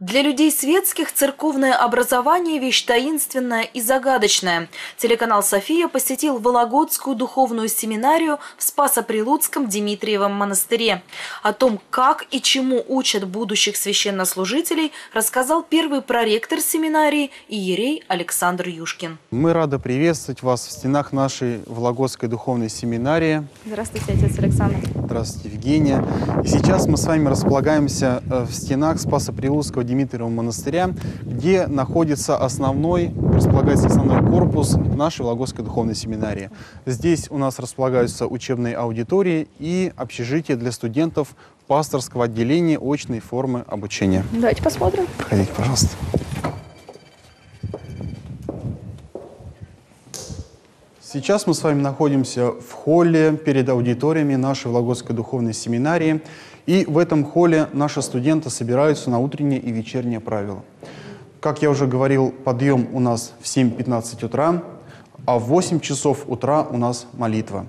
Для людей светских церковное образование – вещь таинственная и загадочная. Телеканал «София» посетил Вологодскую духовную семинарию в Спасо-Прилуцком Дмитриевом монастыре. О том, как и чему учат будущих священнослужителей, рассказал первый проректор семинарии Иерей Александр Юшкин. Мы рады приветствовать вас в стенах нашей Вологодской духовной семинарии. Здравствуйте, отец Александр. Здравствуйте, Евгения. И сейчас мы с вами располагаемся э, в стенах Спасо-Прилуцкого Дмитриевого монастыря, где находится основной, располагается основной корпус нашей Вологодской духовной семинарии. Здесь у нас располагаются учебные аудитории и общежитие для студентов пасторского отделения очной формы обучения. Давайте посмотрим. Проходите, пожалуйста. Сейчас мы с вами находимся в холле перед аудиториями нашей Вологодской духовной семинарии. И в этом холле наши студенты собираются на утреннее и вечернее правило. Как я уже говорил, подъем у нас в 7.15 утра, а в 8 часов утра у нас молитва.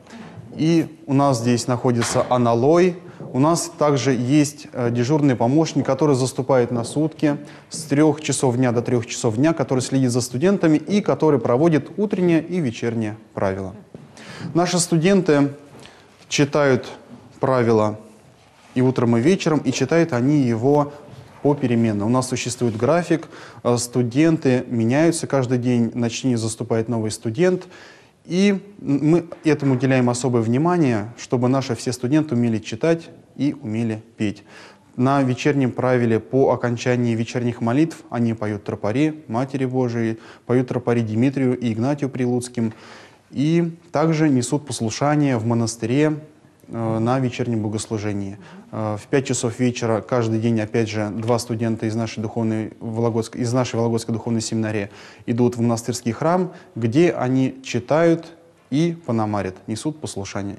И у нас здесь находится аналой, у нас также есть э, дежурный помощник, который заступает на сутки с 3 часов дня до 3 часов дня, который следит за студентами и который проводит утреннее и вечернее правила. Наши студенты читают правила и утром, и вечером, и читают они его попеременно. У нас существует график, э, студенты меняются каждый день, Начни заступает новый студент, и мы этому уделяем особое внимание, чтобы наши все студенты умели читать и умели петь. На вечернем правиле по окончании вечерних молитв они поют тропари Матери Божией, поют тропари Дмитрию и Игнатию Прилуцким, и также несут послушание в монастыре Э, на вечернем богослужении. Э, в 5 часов вечера каждый день, опять же, два студента из нашей, духовной Вологодской, из нашей Вологодской духовной семинарии идут в монастырский храм, где они читают и пономарят, несут послушание.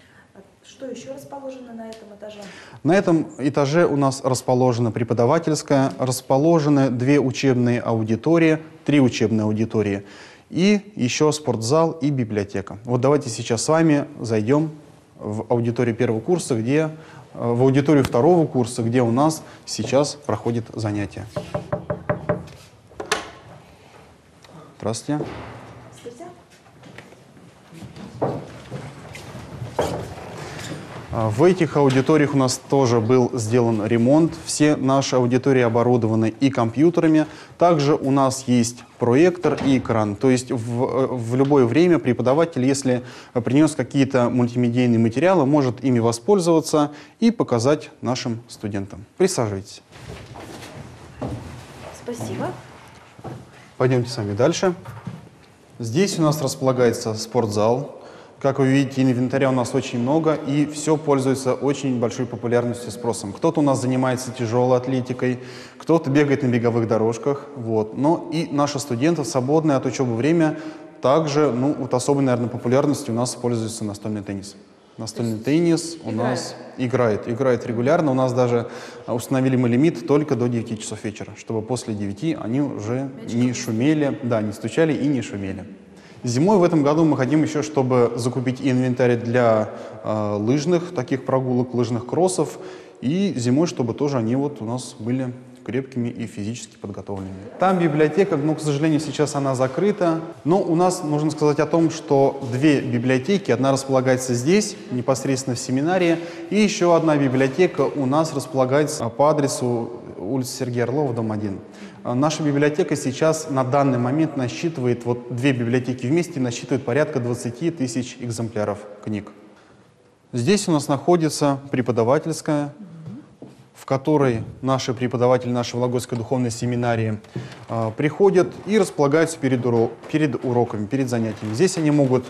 Что еще расположено на этом этаже? На этом этаже у нас расположена преподавательская, расположены две учебные аудитории, три учебные аудитории и еще спортзал и библиотека. Вот давайте сейчас с вами зайдем в аудитории первого курса, где э, в аудитории второго курса, где у нас сейчас проходит занятие. Здравствуйте. А, в этих аудиториях у нас тоже был сделан ремонт. Все наши аудитории оборудованы и компьютерами. Также у нас есть проектор и экран. То есть в, э, в любое время преподаватель, если принес какие-то мультимедийные материалы, может ими воспользоваться и показать нашим студентам. Присаживайтесь. Спасибо. Пойдемте сами дальше. Здесь у нас располагается спортзал, как вы видите, инвентаря у нас очень много, и все пользуется очень большой популярностью и спросом. Кто-то у нас занимается тяжелой атлетикой, кто-то бегает на беговых дорожках. Вот. Но и наши студенты в свободное от учебы время также, ну, вот особой, наверное, популярностью у нас пользуется настольный теннис. Настольный теннис у нас играет, играет регулярно. У нас даже а, установили мы лимит только до 9 часов вечера, чтобы после 9 они уже Мячком. не шумели, да, не стучали и не шумели. Зимой в этом году мы хотим еще, чтобы закупить инвентарь для э, лыжных таких прогулок, лыжных кроссов, и зимой, чтобы тоже они вот у нас были крепкими и физически подготовленными. Там библиотека, но, к сожалению, сейчас она закрыта. Но у нас нужно сказать о том, что две библиотеки, одна располагается здесь, непосредственно в семинарии, и еще одна библиотека у нас располагается по адресу улица Сергея Орлова, дом 1. Э, наша библиотека сейчас на данный момент насчитывает, вот две библиотеки вместе насчитывает порядка 20 тысяч экземпляров книг. Здесь у нас находится преподавательская, в которой наши преподаватели нашей Вологодской духовной семинарии э, приходят и располагаются перед, уро перед уроками, перед занятиями. Здесь они могут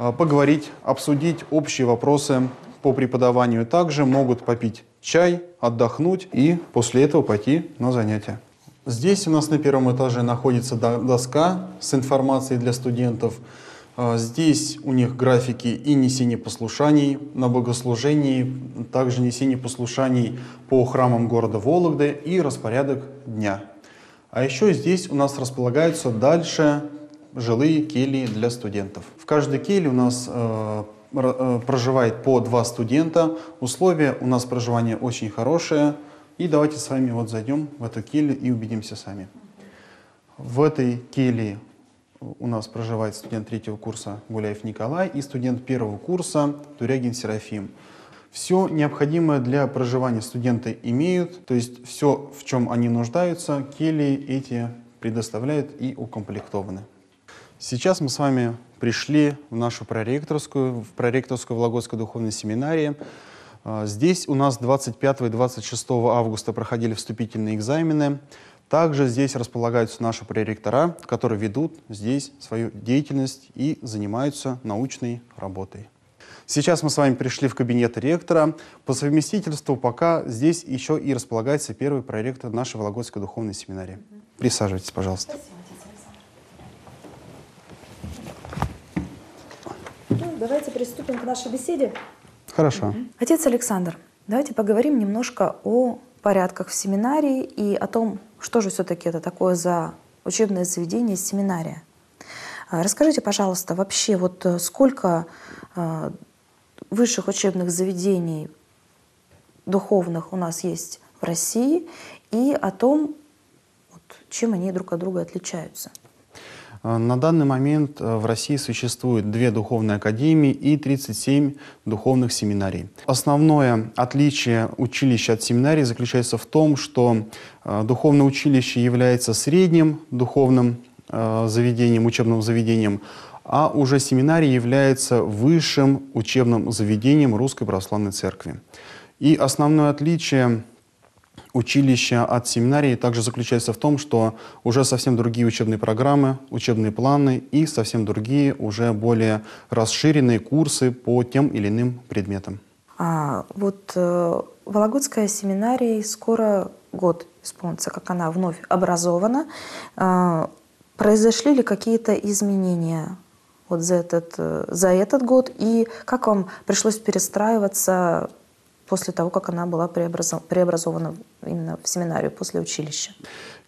э, поговорить, обсудить общие вопросы по преподаванию. Также могут попить чай, отдохнуть и после этого пойти на занятия. Здесь у нас на первом этаже находится доска с информацией для студентов. А, здесь у них графики и несение послушаний на богослужении, также несение послушаний по храмам города Вологды и распорядок дня. А еще здесь у нас располагаются дальше жилые кельи для студентов. В каждой келье у нас э, э, проживает по два студента. Условия у нас проживания очень хорошие – и давайте с вами вот зайдем в эту келью и убедимся сами. В этой келье у нас проживает студент третьего курса Гуляев Николай и студент первого курса Турягин Серафим. Все необходимое для проживания студенты имеют, то есть все, в чем они нуждаются, кельи эти предоставляют и укомплектованы. Сейчас мы с вами пришли в нашу проректорскую, в проректорскую Вологодской духовной семинарии. А, здесь у нас 25 и 26 августа проходили вступительные экзамены. Также здесь располагаются наши проректора, которые ведут здесь свою деятельность и занимаются научной работой. Сейчас мы с вами пришли в кабинет ректора. По совместительству пока здесь еще и располагается первый проректор нашей Вологодской духовной семинарии. Присаживайтесь, пожалуйста. Ну, давайте приступим к нашей беседе. Хорошо. Отец Александр, давайте поговорим немножко о порядках в семинарии и о том, что же все-таки это такое за учебное заведение семинария. А, расскажите, пожалуйста, вообще вот э, сколько а, высших учебных заведений духовных у нас есть в России и о том, чем они друг от друга отличаются. Э, на данный момент э, в России существует две духовные академии и 37 духовных семинарий. Основное отличие училища от семинарии заключается в том, что э, духовное училище является средним духовным заведением, учебным заведением, а уже семинарий является высшим учебным заведением Русской Православной Церкви. И основное отличие училища от семинарии также заключается в том, что уже совсем другие учебные программы, учебные планы и совсем другие уже более расширенные курсы по тем или иным предметам. А, вот э, Вологодская семинария скоро год исполнится, как она вновь образована. Э, произошли ли какие-то изменения вот за этот, э, за этот год и как вам пришлось перестраиваться после того, как она была преобразована именно в семинарию после училища?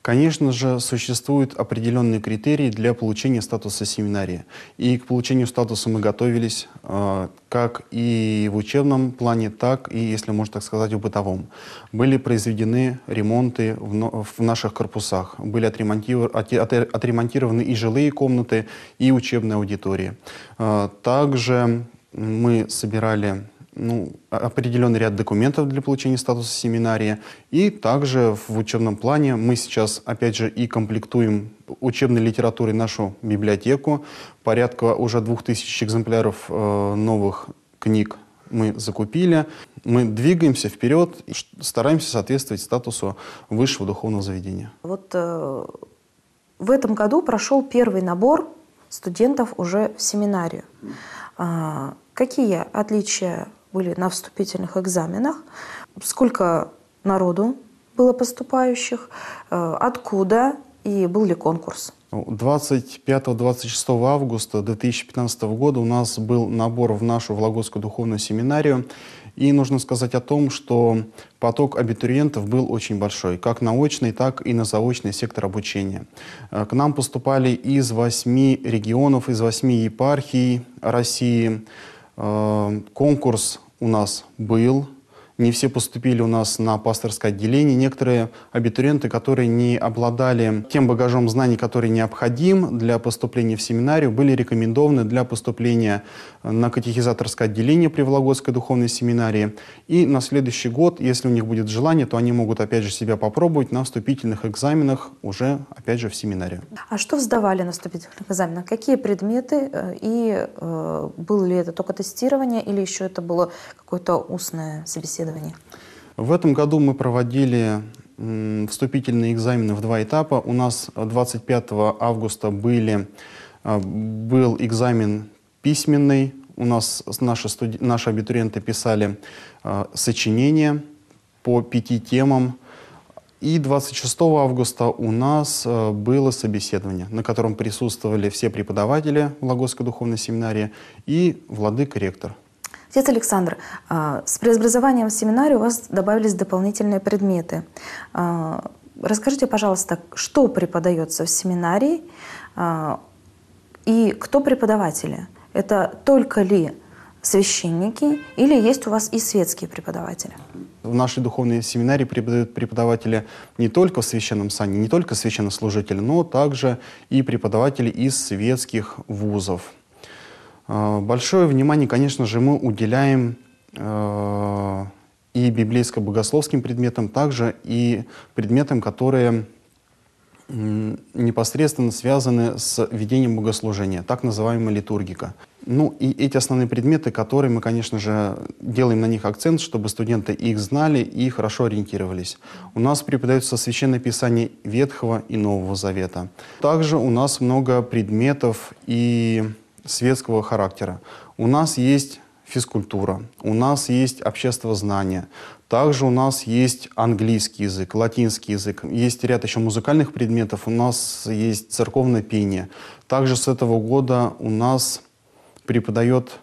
Конечно же, существуют определенные критерии для получения статуса семинарии. И к получению статуса мы готовились э, как и в учебном плане, так и, если можно так сказать, в бытовом. Были произведены ремонты в, в наших корпусах, были отремонтиров, от, от, отремонтированы и жилые комнаты, и учебные аудитории. Э, также мы собирали ну, определенный ряд документов для получения статуса семинария. И также в учебном плане мы сейчас, опять же, и комплектуем учебной литературой нашу библиотеку. Порядка уже 2000 экземпляров э, новых книг мы закупили. Мы двигаемся вперед, и стараемся соответствовать статусу высшего духовного заведения. Вот э, в этом году прошел первый набор студентов уже в семинарию. А, какие отличия были на вступительных экзаменах, сколько народу было поступающих, э, откуда и был ли конкурс. 25-26 ну, августа 2015 года у нас был набор в нашу Вологодскую духовную семинарию. И нужно сказать о том, что поток абитуриентов был очень большой, как на очный, так и на заочный сектор обучения. Э, к нам поступали из восьми регионов, из восьми епархий России. Э, конкурс у нас был не все поступили у нас на пасторское отделение. Некоторые абитуриенты, которые не обладали тем багажом знаний, который необходим для поступления в семинарию, были рекомендованы для поступления на катехизаторское отделение при Вологодской духовной семинарии. И на следующий год, если у них будет желание, то они могут опять же себя попробовать на вступительных экзаменах уже опять же в семинарию. А что сдавали на вступительных экзаменах? Какие предметы э, и э, было ли это только тестирование или еще это было какое-то устное собеседование? исследований? В этом году мы проводили вступительные экзамены в два этапа. У нас 25 августа были, а, был экзамен письменный. У нас наши, студ... наши абитуриенты писали э, сочинения по пяти темам. И 26 августа у нас э, было собеседование, на котором присутствовали все преподаватели Лагосской духовной семинарии и Владыка ректор Отец Александр, а, с преобразованием в семинарию у вас добавились дополнительные предметы. А, расскажите, пожалуйста, что преподается в семинарии а, и кто преподаватели? Это только ли священники или есть у вас и светские преподаватели? В нашей духовной семинарии преподают преподаватели не только в священном сане, не только священнослужители, но также и преподаватели из светских вузов – Э, большое внимание, конечно же, мы уделяем э, и библейско-богословским предметам, также и предметам, которые непосредственно связаны с ведением богослужения, так называемая литургика. Ну и эти основные предметы, которые мы, конечно же, делаем на них акцент, чтобы студенты их знали и хорошо ориентировались. У нас преподается Священное Писание Ветхого и Нового Завета. Также у нас много предметов и светского характера. У нас есть физкультура, у нас есть общество знания, также у нас есть английский язык, латинский язык, есть ряд еще музыкальных предметов, у нас есть церковное пение. Также с этого года у нас преподает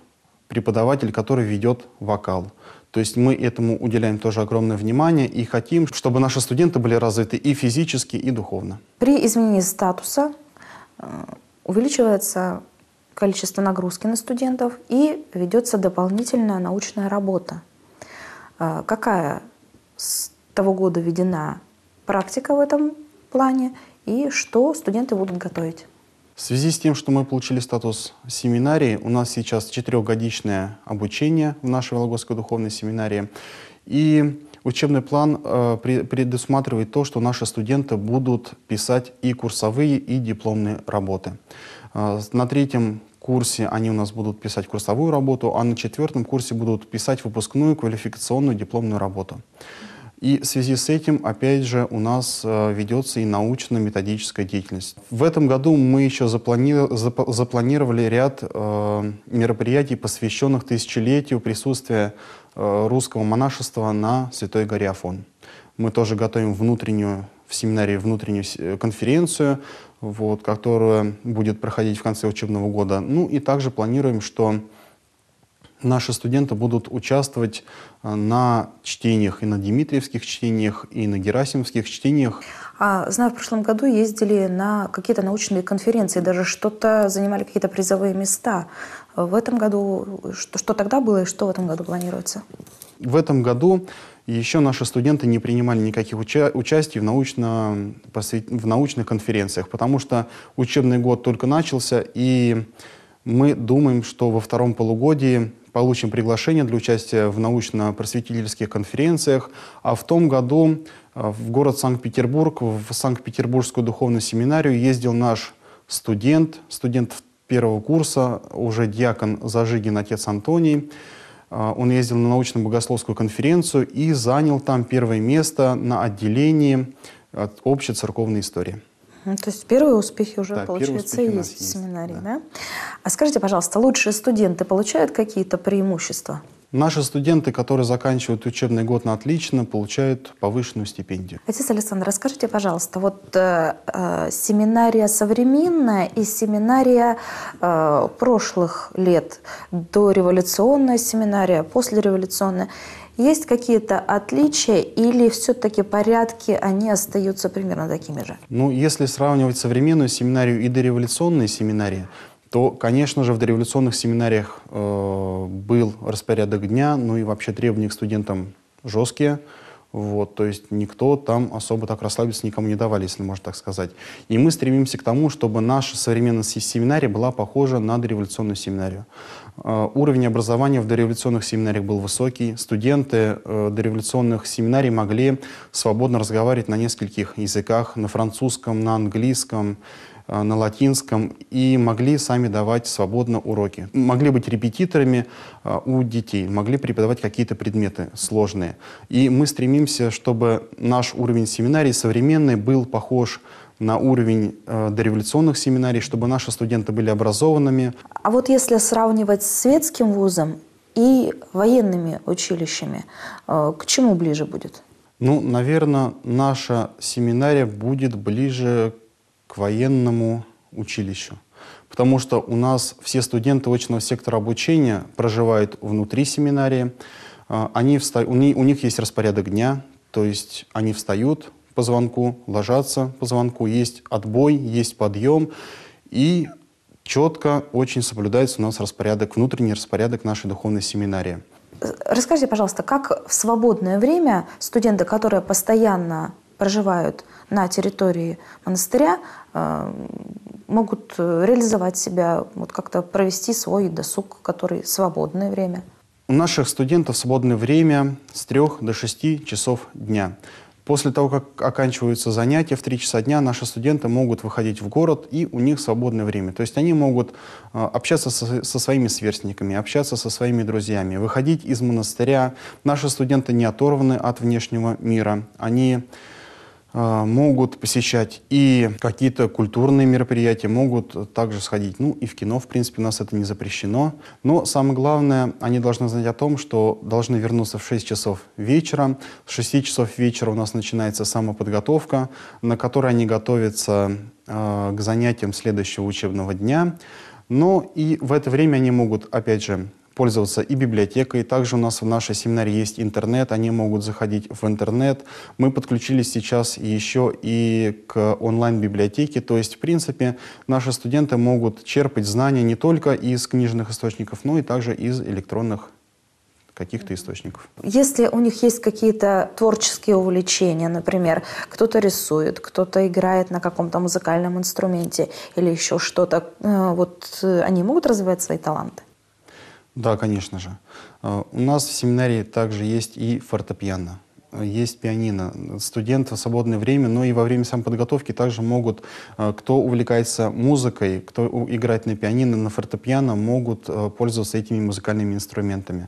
преподаватель, который ведет вокал. То есть мы этому уделяем тоже огромное внимание и хотим, чтобы наши студенты были развиты и физически, и духовно. При изменении статуса э, увеличивается количество нагрузки на студентов и ведется дополнительная научная работа. А, какая с того года введена практика в этом плане и что студенты будут готовить? В связи с тем, что мы получили статус семинарии, у нас сейчас четырехгодичное обучение в нашей Вологодской духовной семинарии. И Учебный план э, предусматривает то, что наши студенты будут писать и курсовые, и дипломные работы. Э, на третьем курсе они у нас будут писать курсовую работу, а на четвертом курсе будут писать выпускную квалификационную дипломную работу. И в связи с этим, опять же, у нас э, ведется и научно-методическая деятельность. В этом году мы еще заплани... запланировали ряд э, мероприятий, посвященных тысячелетию присутствия э, русского монашества на Святой горе Афон. Мы тоже готовим внутреннюю в семинарии внутреннюю конференцию, вот, которая будет проходить в конце учебного года. Ну и также планируем, что наши студенты будут участвовать э, на чтениях, и на Дмитриевских чтениях, и на Герасимовских чтениях. А, знаю, в прошлом году ездили на какие-то научные конференции, даже что-то занимали какие-то призовые места. В этом году, что, что тогда было и что в этом году планируется? В этом году еще наши студенты не принимали никаких уча- участий в, научно, в научных конференциях, потому что учебный год только начался, и мы думаем, что во втором полугодии получим приглашение для участия в научно-просветительских конференциях, а в том году э, в город Санкт-Петербург, в Санкт-Петербургскую духовную семинарию ездил наш студент, студент первого курса, уже диакон Зажигин, отец Антоний. Э, он ездил на научно-богословскую конференцию и занял там первое место на отделении от общей церковной истории. То есть первые успехи уже, да, получается, успехи есть, есть в семинарии. Да. Да? А скажите, пожалуйста, лучшие студенты получают какие-то преимущества? Наши студенты, которые заканчивают учебный год на отлично, получают повышенную стипендию. Отец Александр, расскажите, пожалуйста, вот э, э семинария современная и семинария э, прошлых лет, дореволюционная семинария, послереволюционная – есть какие-то отличия или все-таки порядки, они остаются примерно такими же? Ну, если сравнивать современную семинарию и дореволюционные семинарии, то, конечно же, в дореволюционных семинариях э, был распорядок дня, ну и вообще требования к студентам жесткие. Вот, то есть никто там особо так расслабиться никому не давали, если можно так сказать. И мы стремимся к тому, чтобы наша современная семинария была похожа на дореволюционную семинарию. А, уровень образования в дореволюционных семинариях был высокий. Студенты э, дореволюционных семинарий могли свободно разговаривать на нескольких языках, на французском, на английском. Э, на латинском и могли сами давать свободно уроки. Могли быть репетиторами э, у детей, могли преподавать какие-то предметы сложные. И мы стремимся, чтобы наш уровень семинарий современный был похож на уровень э, дореволюционных семинарий, чтобы наши студенты были образованными. А вот если сравнивать с светским вузом и военными училищами, э, к чему ближе будет? Ну, наверное, наша семинария будет ближе к военному училищу. Потому что у нас все студенты очного сектора обучения проживают внутри семинарии. А, они вста... у, них, у них есть распорядок дня, то есть они встают по звонку, ложатся по звонку, есть отбой, есть подъем. И четко очень соблюдается у нас распорядок, внутренний распорядок нашей духовной семинарии. Расскажите, пожалуйста, как в свободное время студенты, которые постоянно проживают на территории монастыря, э, могут э, реализовать себя, вот как-то провести свой досуг, который свободное время. У наших студентов свободное время с 3 до 6 часов дня. После того, как оканчиваются занятия в 3 часа дня, наши студенты могут выходить в город, и у них свободное время. То есть они могут э, общаться со, со своими сверстниками, общаться со своими друзьями, выходить из монастыря. Наши студенты не оторваны от внешнего мира. Они Э, могут посещать и какие-то культурные мероприятия, могут также сходить, ну и в кино, в принципе, у нас это не запрещено. Но самое главное, они должны знать о том, что должны вернуться в 6 часов вечера. С 6 часов вечера у нас начинается самоподготовка, на которой они готовятся э, к занятиям следующего учебного дня. Но и в это время они могут, опять же, пользоваться и библиотекой. Также у нас в нашей семинаре есть интернет, они могут заходить в интернет. Мы подключились сейчас еще и к онлайн-библиотеке, то есть, в принципе, наши студенты могут черпать знания не только из книжных источников, но и также из электронных каких-то источников. Если у них есть какие-то творческие увлечения, например, кто-то рисует, кто-то играет на каком-то музыкальном инструменте или еще что-то, э, вот э, они могут развивать свои таланты? Да, конечно же. А, у нас в семинарии также есть и фортепиано есть пианино. Студенты в свободное время, но и во время самоподготовки также могут, а, кто увлекается музыкой, кто играет на пианино, на фортепиано, могут а, пользоваться этими музыкальными инструментами.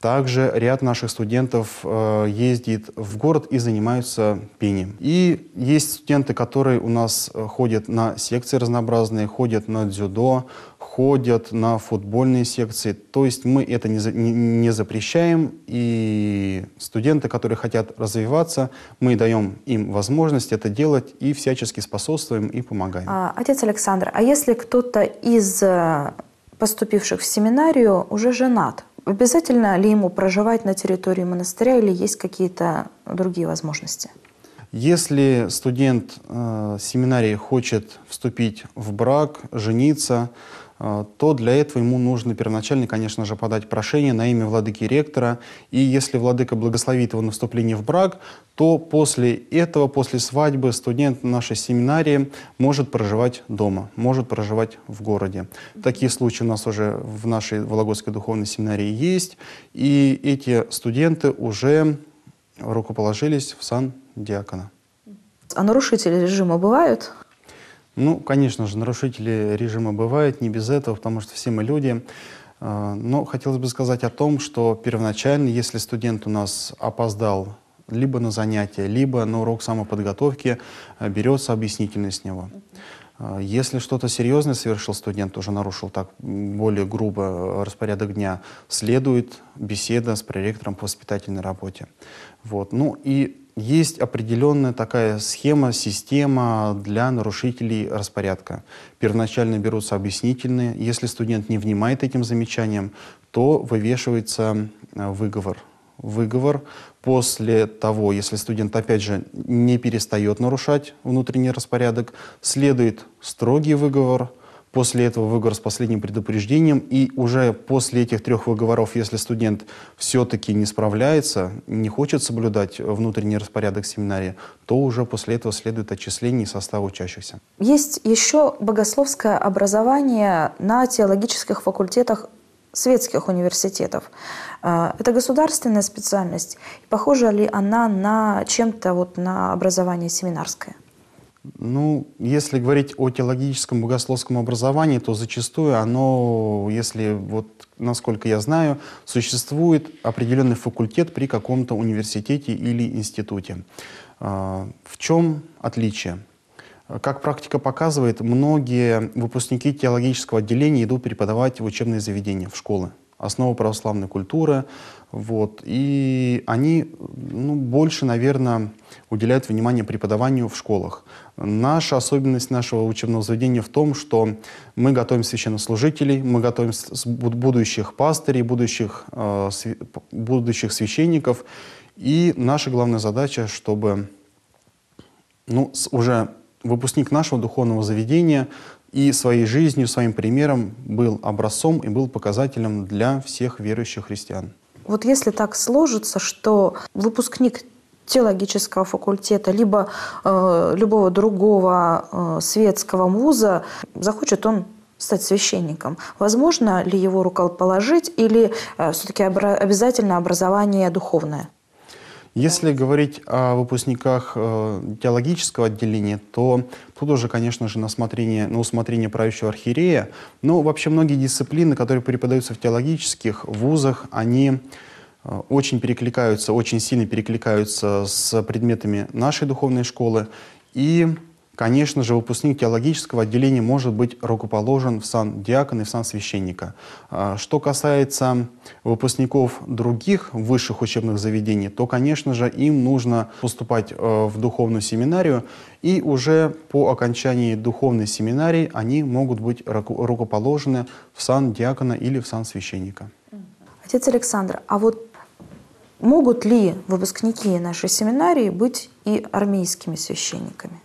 Также ряд наших студентов э, ездит в город и занимаются пением. И есть студенты, которые у нас э, ходят на секции разнообразные, ходят на дзюдо, ходят на футбольные секции. То есть мы это не, не, не запрещаем. И студенты, которые хотят развиваться, мы даем им возможность это делать и всячески способствуем и помогаем. А, отец Александр, а если кто-то из э, поступивших в семинарию уже женат, Обязательно ли ему проживать на территории монастыря или есть какие-то другие возможности? Если студент э, семинарии хочет вступить в брак, жениться, а, то для этого ему нужно первоначально, конечно же, подать прошение на имя владыки ректора. И если владыка благословит его на вступление в брак, то после этого, после свадьбы, студент нашей семинарии может проживать дома, может проживать в городе. Такие случаи у нас уже в нашей Вологодской духовной семинарии есть. И эти студенты уже рукоположились в сан диакона. А нарушители режима бывают? Ну, конечно же, нарушители режима бывают, не без этого, потому что все мы люди. А, но хотелось бы сказать о том, что первоначально, если студент у нас опоздал либо на занятия, либо на урок самоподготовки, э, берется объяснительный с него. А, если что-то серьезное совершил студент, уже нарушил так более грубо э, распорядок дня, следует беседа с проректором по воспитательной работе. Вот. Ну и есть определенная такая схема, система для нарушителей распорядка. Первоначально берутся объяснительные. Если студент не внимает этим замечаниям, то вывешивается э, выговор. Выговор после того, если студент, опять же, не перестает нарушать внутренний распорядок, следует строгий выговор, После этого выговор с последним предупреждением. И уже после этих трех выговоров, если студент все-таки не справляется, не хочет соблюдать внутренний распорядок семинария, то уже после этого следует отчисление из состава учащихся. Есть еще богословское образование на теологических факультетах светских университетов. А, это государственная специальность. Похожа ли она на чем-то вот на образование семинарское? Ну, если говорить о теологическом богословском образовании, то зачастую оно, если вот, насколько я знаю, существует определенный факультет при каком-то университете или институте. А, в чем отличие? Как практика показывает, многие выпускники теологического отделения идут преподавать в учебные заведения, в школы основы православной культуры. Вот. И они ну, больше, наверное, уделяют внимание преподаванию в школах. Наша особенность нашего учебного заведения в том, что мы готовим священнослужителей, мы готовим будущих пастырей, будущих, э, будущих священников. И наша главная задача, чтобы ну, уже выпускник нашего духовного заведения и своей жизнью, своим примером был образцом и был показателем для всех верующих христиан. Вот если так сложится, что выпускник теологического факультета, либо э, любого другого э, светского вуза, захочет он стать священником. Возможно ли его рукоположить или э, все-таки обра- обязательно образование духовное? Если говорить о выпускниках э, теологического отделения, то тут уже, конечно же, на, усмотрение, на усмотрение правящего архиерея. Но вообще многие дисциплины, которые преподаются в теологических вузах, они э, очень перекликаются, очень сильно перекликаются с предметами нашей духовной школы. И Конечно же, выпускник теологического отделения может быть рукоположен в сан диакона и в сан священника. А, что касается выпускников других высших учебных заведений, то, конечно же, им нужно поступать э, в духовную семинарию, и уже по окончании духовной семинарии они могут быть рукоположены в сан диакона или в сан священника. Отец Александр, а вот могут ли выпускники нашей семинарии быть и армейскими священниками?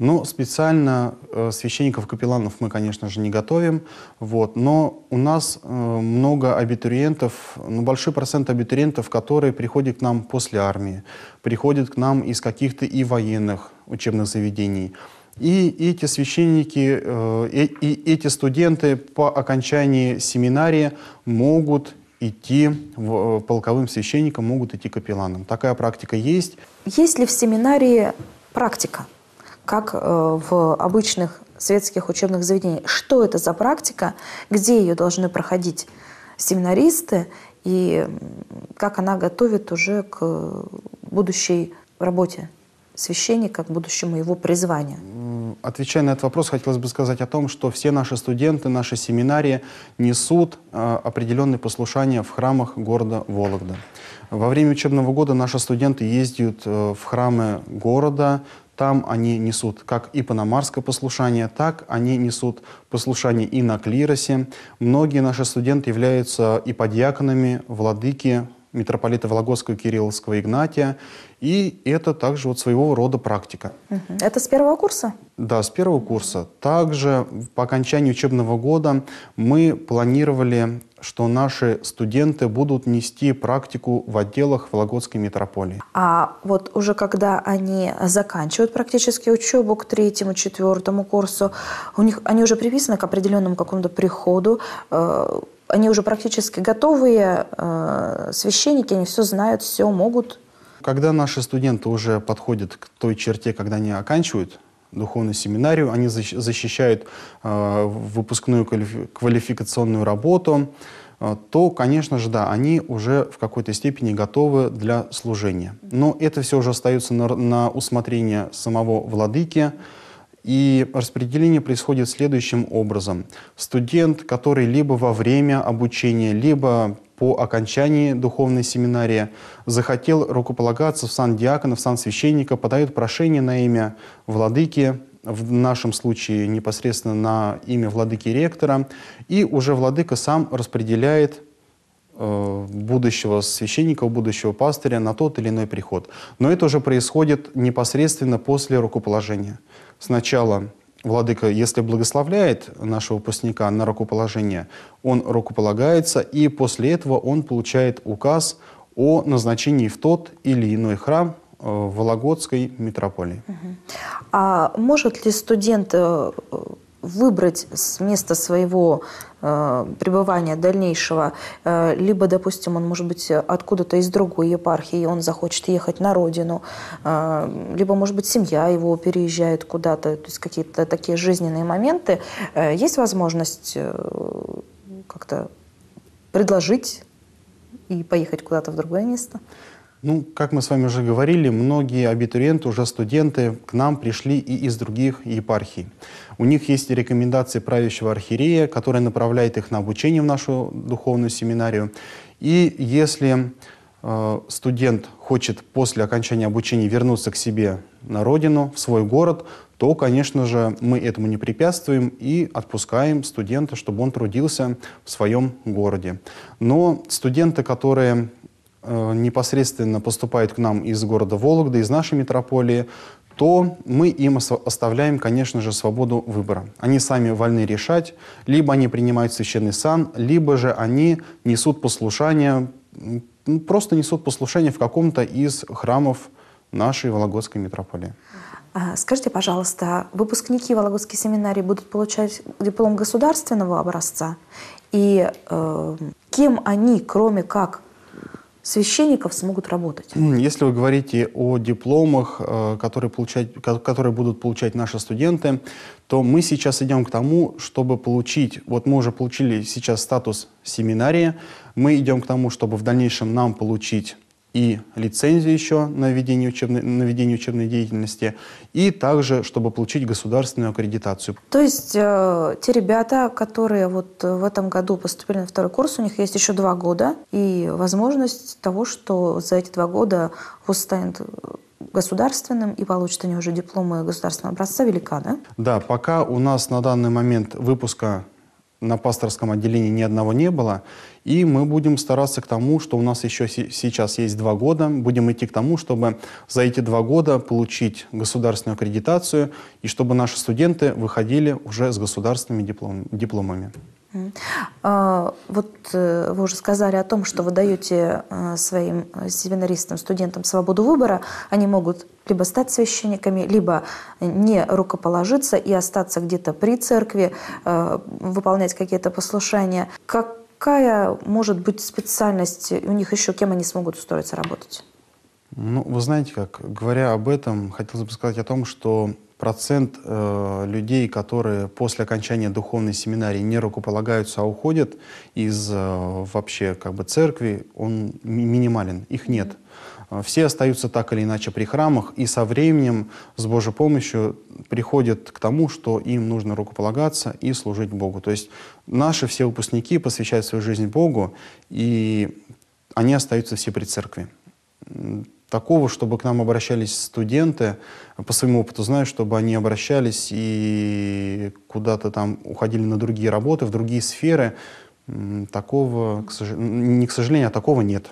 Ну, специально э, священников-капелланов мы, конечно же, не готовим, вот, но у нас э, много абитуриентов, ну, большой процент абитуриентов, которые приходят к нам после армии, приходят к нам из каких-то и военных учебных заведений. И эти священники, э, и, и эти студенты по окончании семинария могут идти в, э, полковым священникам, могут идти капелланом. Такая практика есть. Есть ли в семинарии практика? как э, в обычных светских учебных заведениях. Что это за практика, где ее должны проходить семинаристы и как она готовит уже к будущей работе священника, к будущему его призванию? Отвечая на этот вопрос, хотелось бы сказать о том, что все наши студенты, наши семинарии несут э, определенные послушания в храмах города Вологда. Во время учебного года наши студенты ездят э, в храмы города, там они несут как и панамарское послушание, так они несут послушание и на клиросе. Многие наши студенты являются и подьяконами, владыки, митрополита Вологодского, Кирилловского, Игнатия. И это также вот своего рода практика. Это с первого курса? Да, с первого курса. Также по окончании учебного года мы планировали, что наши студенты будут нести практику в отделах Вологодской митрополии. А вот уже когда они заканчивают практически учебу к третьему, четвертому курсу, у них они уже приписаны к определенному какому-то приходу, э они уже практически готовые, э, священники, они все знают, все могут. Когда наши студенты уже подходят к той черте, когда они оканчивают духовную семинарию, они защищают э, выпускную квалификационную работу, э, то, конечно же, да, они уже в какой-то степени готовы для служения. Но это все уже остается на, на усмотрение самого владыки, и распределение происходит следующим образом. Студент, который либо во время обучения, либо по окончании духовной семинарии захотел рукополагаться в сан диакона, в сан священника, подает прошение на имя владыки, в нашем случае непосредственно на имя владыки ректора, и уже владыка сам распределяет э, будущего священника, будущего пастыря на тот или иной приход. Но это уже происходит непосредственно после рукоположения сначала Владыка, если благословляет нашего выпускника на рукоположение, он рукополагается, и после этого он получает указ о назначении в тот или иной храм э, в Вологодской митрополии. А может ли студент э, выбрать с места своего Э, пребывания дальнейшего, э, либо, допустим, он может быть откуда-то из другой епархии, и он захочет ехать на родину, э, либо, может быть, семья его переезжает куда-то, то есть какие-то такие жизненные моменты, есть возможность как-то предложить и поехать куда-то в другое место? Ну, как мы с вами уже говорили, многие абитуриенты, уже студенты к нам пришли и из других епархий. У них есть рекомендации правящего архиерея, который направляет их на обучение в нашу духовную семинарию. И если э, студент хочет после окончания обучения вернуться к себе на родину, в свой город, то, конечно же, мы этому не препятствуем и отпускаем студента, чтобы он трудился в своем городе. Но студенты, которые Э, непосредственно поступают к нам из города Вологда, из нашей метрополии, то мы им оставляем, конечно же, свободу выбора. Они сами вольны решать, либо они принимают священный сан, либо же они несут послушание, ну, просто несут послушание в каком-то из храмов нашей Вологодской митрополии. А, скажите, пожалуйста, выпускники Вологодской семинарии будут получать диплом государственного образца? И э, кем они, кроме как священников смогут работать? Если вы говорите о дипломах, э, которые, получать, которые будут получать наши студенты, то мы сейчас идем к тому, чтобы получить, вот мы уже получили сейчас статус семинария, мы идем к тому, чтобы в дальнейшем нам получить и лицензию еще на ведение учебной, на ведение учебной деятельности, и также, чтобы получить государственную аккредитацию. То есть э, те ребята, которые вот в этом году поступили на второй курс, у них есть еще два года, и возможность того, что за эти два года вуз станет государственным и получат они уже дипломы государственного образца велика, да? Да, пока у нас на данный момент выпуска на пасторском отделении ни одного не было. И мы будем стараться к тому, что у нас еще сейчас есть два года, будем идти к тому, чтобы за эти два года получить государственную аккредитацию и чтобы наши студенты выходили уже с государственными диплом дипломами. А, вот э, вы уже сказали о том, что вы даете э, своим э, семинаристам, студентам свободу выбора. Они могут либо стать священниками, либо не рукоположиться и остаться где-то при церкви, выполнять какие-то послушания. Какая может быть специальность у них еще, кем они смогут устроиться работать? Ну, вы знаете как, говоря об этом, хотелось бы сказать о том, что процент э, людей, которые после окончания духовной семинарии не рукополагаются, а уходят из э, вообще как бы церкви, он ми минимален, их нет. Э, все остаются так или иначе при храмах, и со временем, с Божьей помощью, приходят к тому, что им нужно рукополагаться и служить Богу. То есть наши все выпускники посвящают свою жизнь Богу, и они остаются все при церкви. Такого, чтобы к нам обращались студенты, по своему опыту знаю, чтобы они обращались и куда-то там уходили на другие работы, в другие сферы, такого, к сож... не к сожалению, а такого нет.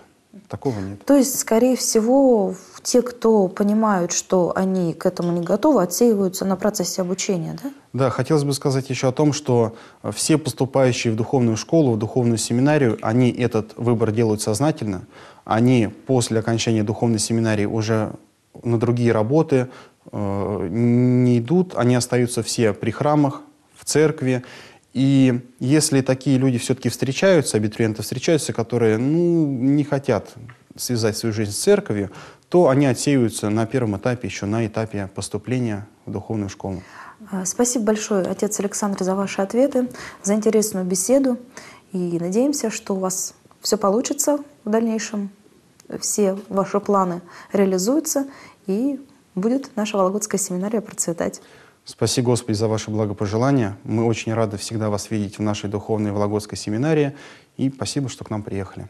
Такого нет. То есть, скорее всего, те, кто понимают, что они к этому не готовы, отсеиваются на процессе обучения, да? Да, хотелось бы сказать еще о том, что все поступающие в духовную школу, в духовную семинарию, они этот выбор делают сознательно. Они после окончания духовной семинарии уже на другие работы э, не идут, они остаются все при храмах, в церкви. И если такие люди все-таки встречаются, абитуриенты встречаются, которые ну, не хотят связать свою жизнь с церковью, то они отсеиваются на первом этапе, еще на этапе поступления в духовную школу. А, спасибо большое, отец Александр, за ваши ответы, за интересную беседу. И надеемся, что у вас все получится в дальнейшем, все ваши планы реализуются, и будет наша Вологодская семинария процветать. Спаси, Господи, за ваши благопожелания. Мы очень рады всегда вас видеть в нашей духовной Вологодской семинарии. И спасибо, что к нам приехали.